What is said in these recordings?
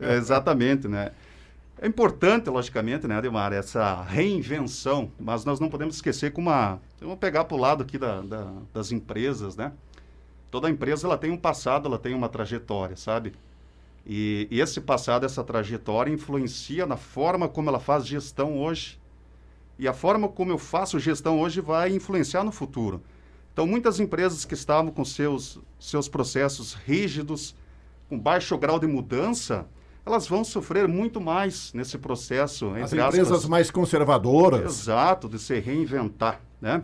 É, exatamente, né? É importante, logicamente, né, Ademar, essa reinvenção, mas nós não podemos esquecer que uma... Vamos pegar para o lado aqui da, da, das empresas, né? Toda empresa ela tem um passado, ela tem uma trajetória, sabe? E, e esse passado, essa trajetória influencia na forma como ela faz gestão hoje. E a forma como eu faço gestão hoje vai influenciar no futuro. Então, muitas empresas que estavam com seus, seus processos rígidos, com baixo grau de mudança, elas vão sofrer muito mais nesse processo. As empresas aspas, mais conservadoras. Exato, de se reinventar, né?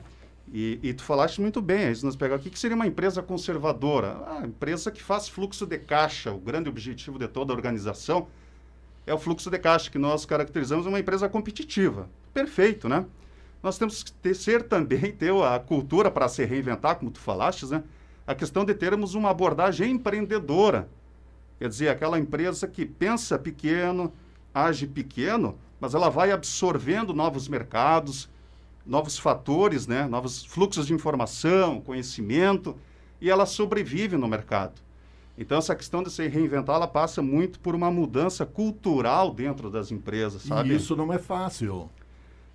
E, e tu falaste muito bem, aí nós pegar o que, que seria uma empresa conservadora? A ah, empresa que faz fluxo de caixa, o grande objetivo de toda a organização é o fluxo de caixa, que nós caracterizamos uma empresa competitiva. Perfeito, né? Nós temos que ter, ser também, ter a cultura para se reinventar, como tu falaste, né? A questão de termos uma abordagem empreendedora Quer dizer, aquela empresa que pensa pequeno, age pequeno, mas ela vai absorvendo novos mercados, novos fatores, né? novos fluxos de informação, conhecimento, e ela sobrevive no mercado. Então, essa questão de se reinventar, ela passa muito por uma mudança cultural dentro das empresas, sabe? E isso não é fácil.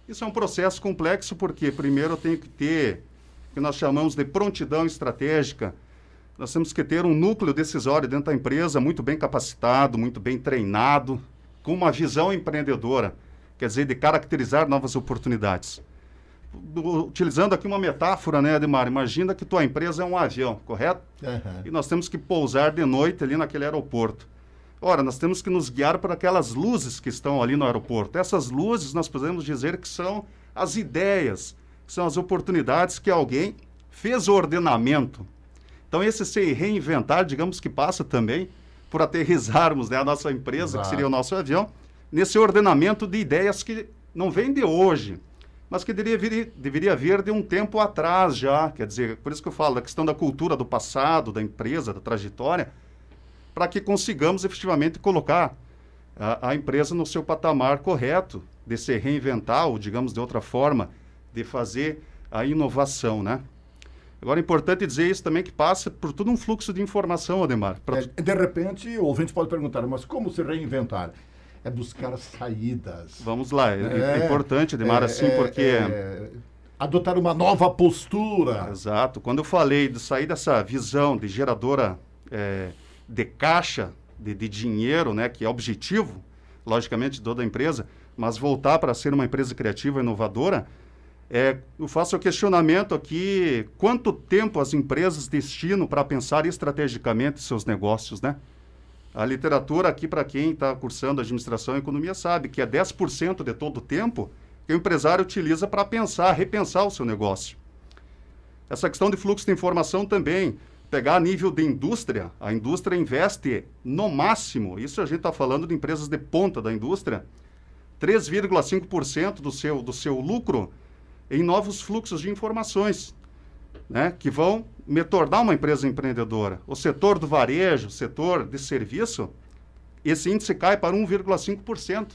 Isso é um processo complexo, porque primeiro eu tenho que ter o que nós chamamos de prontidão estratégica, nós temos que ter um núcleo decisório dentro da empresa muito bem capacitado, muito bem treinado, com uma visão empreendedora, quer dizer, de caracterizar novas oportunidades. Utilizando aqui uma metáfora, né, Ademar? Imagina que tua empresa é um avião, correto? Uhum. E nós temos que pousar de noite ali naquele aeroporto. Ora, nós temos que nos guiar por aquelas luzes que estão ali no aeroporto. Essas luzes nós podemos dizer que são as ideias, são as oportunidades que alguém fez o ordenamento, então, esse se reinventar, digamos que passa também por aterrizarmos né, a nossa empresa, Exato. que seria o nosso avião, nesse ordenamento de ideias que não vem de hoje, mas que deveria vir, deveria vir de um tempo atrás já. Quer dizer, por isso que eu falo da questão da cultura do passado, da empresa, da trajetória, para que consigamos efetivamente colocar a, a, empresa no seu patamar correto, de se reinventar, ou digamos de outra forma, de fazer a inovação, né? Agora, é importante dizer isso também que passa por todo um fluxo de informação, Ademar. Pra... É, de repente, o ouvinte pode perguntar, mas como se reinventar? É buscar saídas. Vamos lá, é, é, é importante, Ademar, é, assim, é, porque adotar uma nova postura. Exato. Quando eu falei de sair dessa visão de geradora é, de caixa, de, de, dinheiro, né, que é objetivo, logicamente, de toda a empresa, mas voltar para ser uma empresa criativa e inovadora, é, eu faço o questionamento aqui: quanto tempo as empresas destinam para pensar estrategicamente seus negócios, né? A literatura aqui, para quem está cursando administração e economia, sabe que é 10% de todo o tempo que o empresário utiliza para pensar, repensar o seu negócio. Essa questão de fluxo de informação também. Pegar a nível de indústria, a indústria investe no máximo, isso a gente está falando de empresas de ponta da indústria, 3,5% do seu, do seu lucro em novos fluxos de informações, né, que vão me tornar uma empresa empreendedora. O setor do varejo, o setor de serviço, esse índice cai para 1,5%.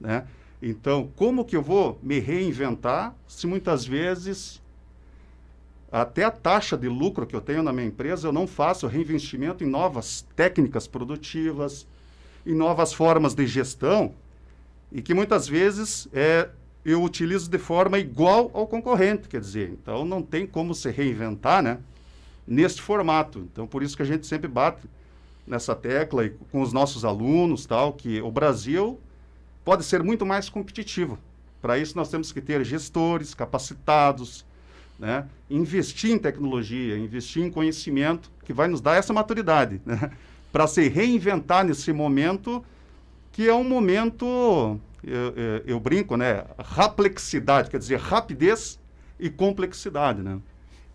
Né? Então, como que eu vou me reinventar se muitas vezes até a taxa de lucro que eu tenho na minha empresa eu não faço reinvestimento em novas técnicas produtivas, em novas formas de gestão e que muitas vezes é, eu utilizo de forma igual ao concorrente, quer dizer, então não tem como se reinventar, né? Neste formato. Então, por isso que a gente sempre bate nessa tecla e com os nossos alunos, tal, que o Brasil pode ser muito mais competitivo. Para isso, nós temos que ter gestores capacitados, né? investir em tecnologia, investir em conhecimento, que vai nos dar essa maturidade, né? para se reinventar nesse momento, que é um momento eu, eu, brinco, né? Raplexidade, quer dizer, rapidez e complexidade, né?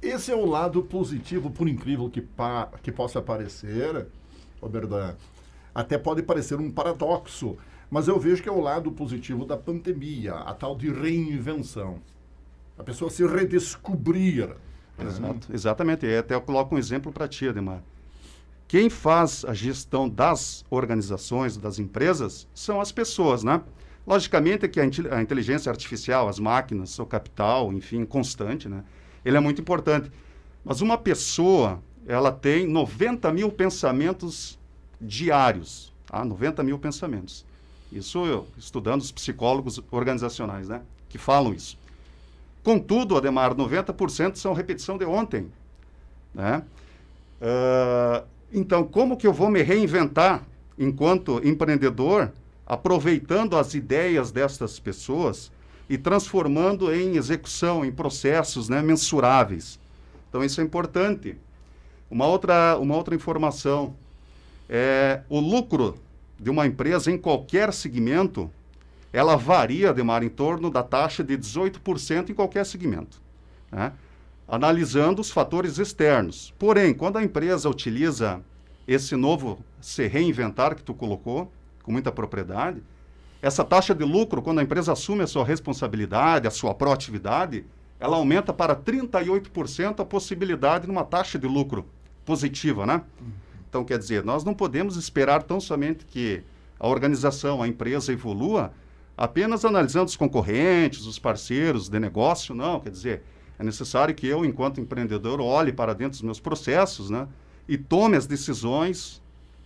Esse é o lado positivo, por incrível que, pa, que possa parecer, Roberto até pode parecer um paradoxo, mas eu vejo que é o lado positivo da pandemia, a tal de reinvenção. A pessoa se redescobrir. Né? Exato, né? Exatamente. E até eu coloco um exemplo para ti, Ademar. Quem faz a gestão das organizações, das empresas, são as pessoas, né? Logicamente que a, a inteligência artificial, as máquinas, o capital, enfim, constante, né? Ele é muito importante. Mas uma pessoa, ela tem 90 mil pensamentos diários, tá? 90 mil pensamentos. Isso eu estudando os psicólogos organizacionais, né? Que falam isso. Contudo, Ademar, 90% são repetição de ontem, né? Uh, então, como que eu vou me reinventar enquanto empreendedor aproveitando as ideias destas pessoas e transformando em execução, em processos né, mensuráveis. Então, isso é importante. Uma outra, uma outra informação é o lucro de uma empresa em qualquer segmento, ela varia, Demar, em torno da taxa de 18% em qualquer segmento, né? analisando os fatores externos. Porém, quando a empresa utiliza esse novo se reinventar que tu colocou, com muita propriedade, essa taxa de lucro, quando a empresa assume a sua responsabilidade, a sua proatividade, ela aumenta para 38% a possibilidade de uma taxa de lucro positiva, né? Então, quer dizer, nós não podemos esperar tão somente que a organização, a empresa evolua apenas analisando os concorrentes, os parceiros de negócio, não. Quer dizer, é necessário que eu, enquanto empreendedor, olhe para dentro dos meus processos, né? E tome as decisões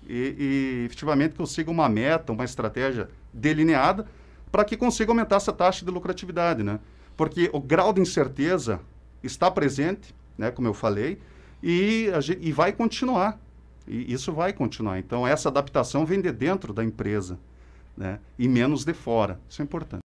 e, e efetivamente siga uma meta, uma estratégia delineada para que consiga aumentar essa taxa de lucratividade, né? Porque o grau de incerteza está presente, né, como eu falei, e, gente, e vai continuar. E isso vai continuar. Então, essa adaptação vem de dentro da empresa né, e menos de fora. Isso é importante.